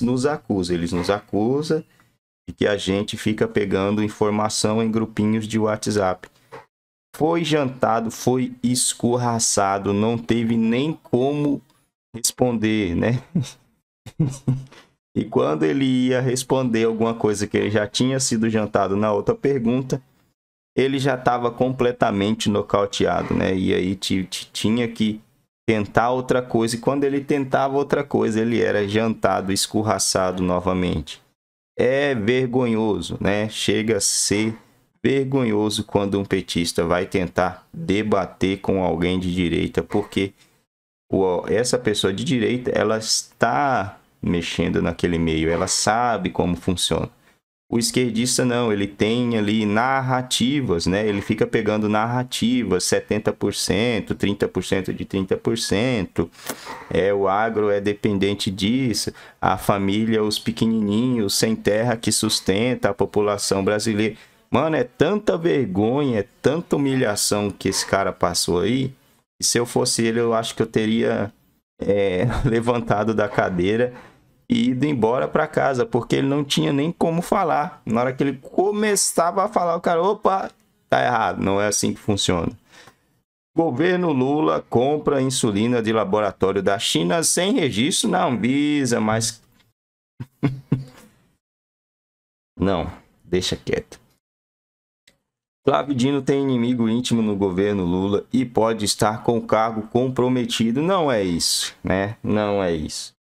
nos acusam. Eles nos acusam e que a gente fica pegando informação em grupinhos de WhatsApp. Foi jantado, foi escorraçado, não teve nem como responder, né? e quando ele ia responder alguma coisa que ele já tinha sido jantado na outra pergunta, ele já estava completamente nocauteado, né? E aí tinha que tentar outra coisa, e quando ele tentava outra coisa, ele era jantado, escorraçado novamente. É vergonhoso, né? Chega a ser vergonhoso quando um petista vai tentar debater com alguém de direita, porque essa pessoa de direita ela está mexendo naquele meio, ela sabe como funciona. O esquerdista não, ele tem ali narrativas, né? Ele fica pegando narrativas, 70%, 30% de 30%. É, o agro é dependente disso, a família, os pequenininhos sem terra que sustenta a população brasileira. Mano, é tanta vergonha, é tanta humilhação que esse cara passou aí. E se eu fosse ele, eu acho que eu teria é, levantado da cadeira e ido embora para casa, porque ele não tinha nem como falar. Na hora que ele começava a falar, o cara, opa, tá errado, não é assim que funciona. Governo Lula compra insulina de laboratório da China sem registro na Anvisa, mas Não, deixa quieto. Flávio tem inimigo íntimo no governo Lula e pode estar com o cargo comprometido. Não é isso, né? Não é isso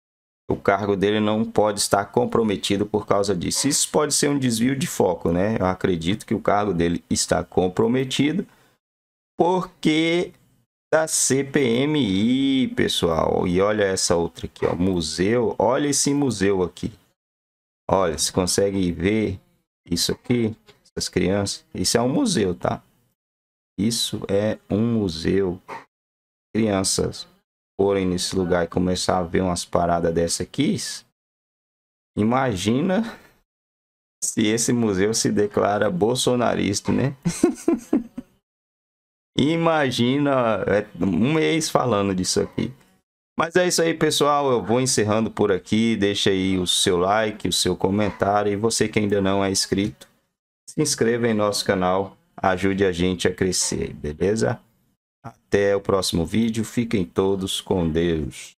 o cargo dele não pode estar comprometido por causa disso. Isso pode ser um desvio de foco, né? Eu acredito que o cargo dele está comprometido porque da CPMI, pessoal. E olha essa outra aqui, ó, museu. Olha esse museu aqui. Olha, se consegue ver isso aqui, essas crianças. Isso é um museu, tá? Isso é um museu. Crianças, forem nesse lugar e começar a ver umas paradas dessa aqui, imagina se esse museu se declara bolsonarista, né? imagina é um mês falando disso aqui. Mas é isso aí, pessoal. Eu vou encerrando por aqui. Deixa aí o seu like, o seu comentário. E você que ainda não é inscrito, se inscreva em nosso canal. Ajude a gente a crescer, beleza? Até o próximo vídeo. Fiquem todos com Deus.